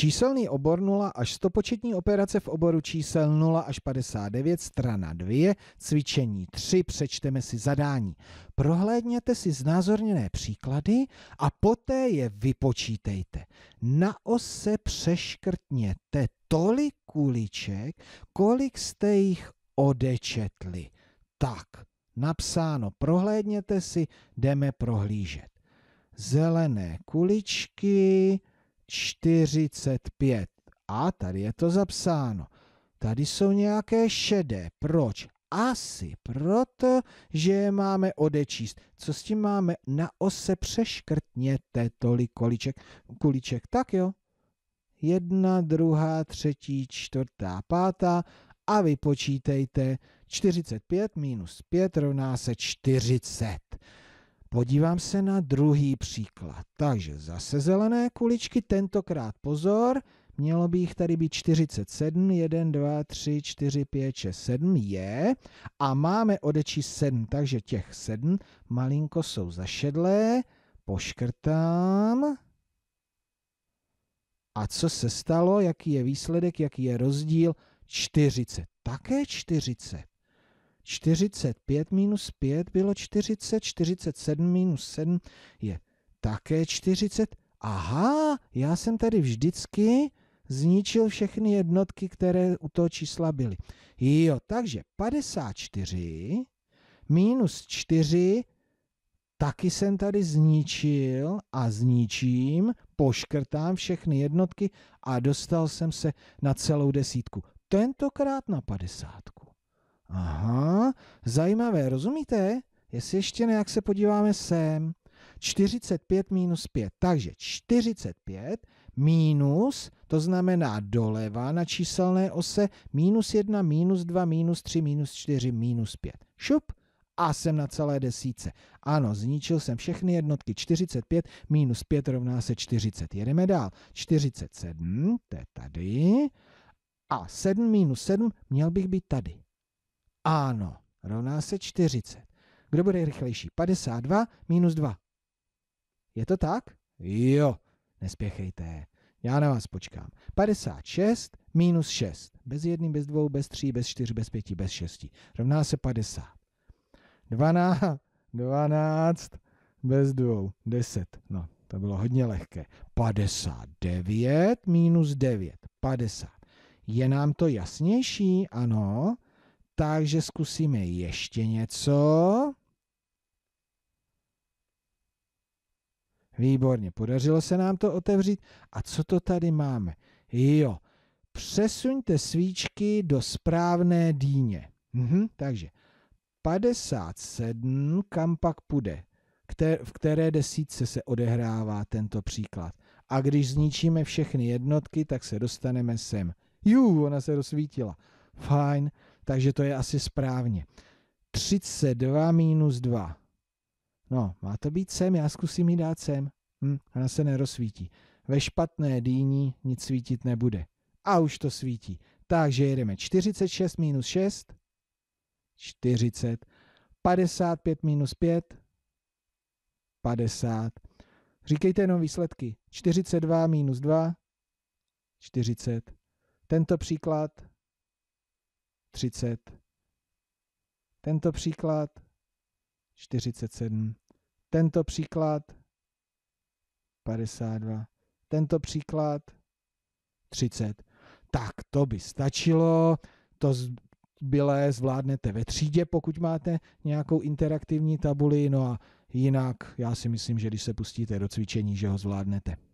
Číselný obor 0 až 100 početní operace v oboru čísel 0 až 59, strana 2, cvičení 3, přečteme si zadání. Prohlédněte si znázorněné příklady a poté je vypočítejte. Na ose přeškrtněte tolik kuliček, kolik jste jich odečetli. Tak, napsáno, prohlédněte si, jdeme prohlížet. Zelené kuličky, 45. A tady je to zapsáno. Tady jsou nějaké šedé. Proč? Asi proto, že je máme odečíst. Co s tím máme? Na ose přeškrtněte tolik količek, kuliček. Tak jo. Jedna, druhá, třetí, čtvrtá, pátá a vypočítejte 45 minus 5 rovná se 40. Podívám se na druhý příklad. Takže zase zelené kuličky, tentokrát pozor, mělo by jich tady být 47, 1, 2, 3, 4, 5, 6, 7 je a máme odečíst 7, takže těch 7 malinko jsou zašedlé, poškrtám. A co se stalo, jaký je výsledek, jaký je rozdíl? 40, také 40. 45 minus 5 bylo 40, 47 minus 7 je také 40. Aha, já jsem tady vždycky zničil všechny jednotky, které u toho čísla byly. Jo, takže 54 minus 4 taky jsem tady zničil a zničím, poškrtám všechny jednotky a dostal jsem se na celou desítku. Tentokrát na padesátku. Aha, zajímavé, rozumíte? Jestli ještě ne, jak se podíváme sem. 45 minus 5, takže 45 minus, to znamená doleva na číselné ose, minus 1, minus 2, minus 3, minus 4, minus 5. Šup, a jsem na celé desíce. Ano, zničil jsem všechny jednotky. 45 minus 5 rovná se 40. Jedeme dál. 47, to je tady. A 7 minus 7 měl bych být tady. Ano, rovná se 40. Kdo bude rychlejší? 52 minus 2. Je to tak? Jo, nespěchejte. Já na vás počkám. 56 minus 6. Bez jedný, bez dvou, bez tří, bez čtyř, bez pěti, bez šesti. Rovná se 50. 12, 12 bez dvou, 10. No, to bylo hodně lehké. 59 minus 9, 50. Je nám to jasnější? Ano takže zkusíme ještě něco. Výborně, podařilo se nám to otevřít. A co to tady máme? Jo, přesuňte svíčky do správné dýně. Mhm, takže 57, kam pak půjde? v které desítce se odehrává tento příklad? A když zničíme všechny jednotky, tak se dostaneme sem. Jú, ona se rozsvítila. Fajn, takže to je asi správně. 32 minus 2. No, má to být sem, já zkusím ji dát sem. Hm, ona se nerozsvítí. Ve špatné dýni nic svítit nebude. A už to svítí. Takže jedeme 46 minus 6, 40, 55 minus 5, 50. Říkejte jenom výsledky. 42 minus 2, 40. Tento příklad 30. Tento příklad 47. Tento příklad 52. Tento příklad 30. Tak to by stačilo, to zbylé zvládnete ve třídě, pokud máte nějakou interaktivní tabuli, no a jinak já si myslím, že když se pustíte do cvičení, že ho zvládnete.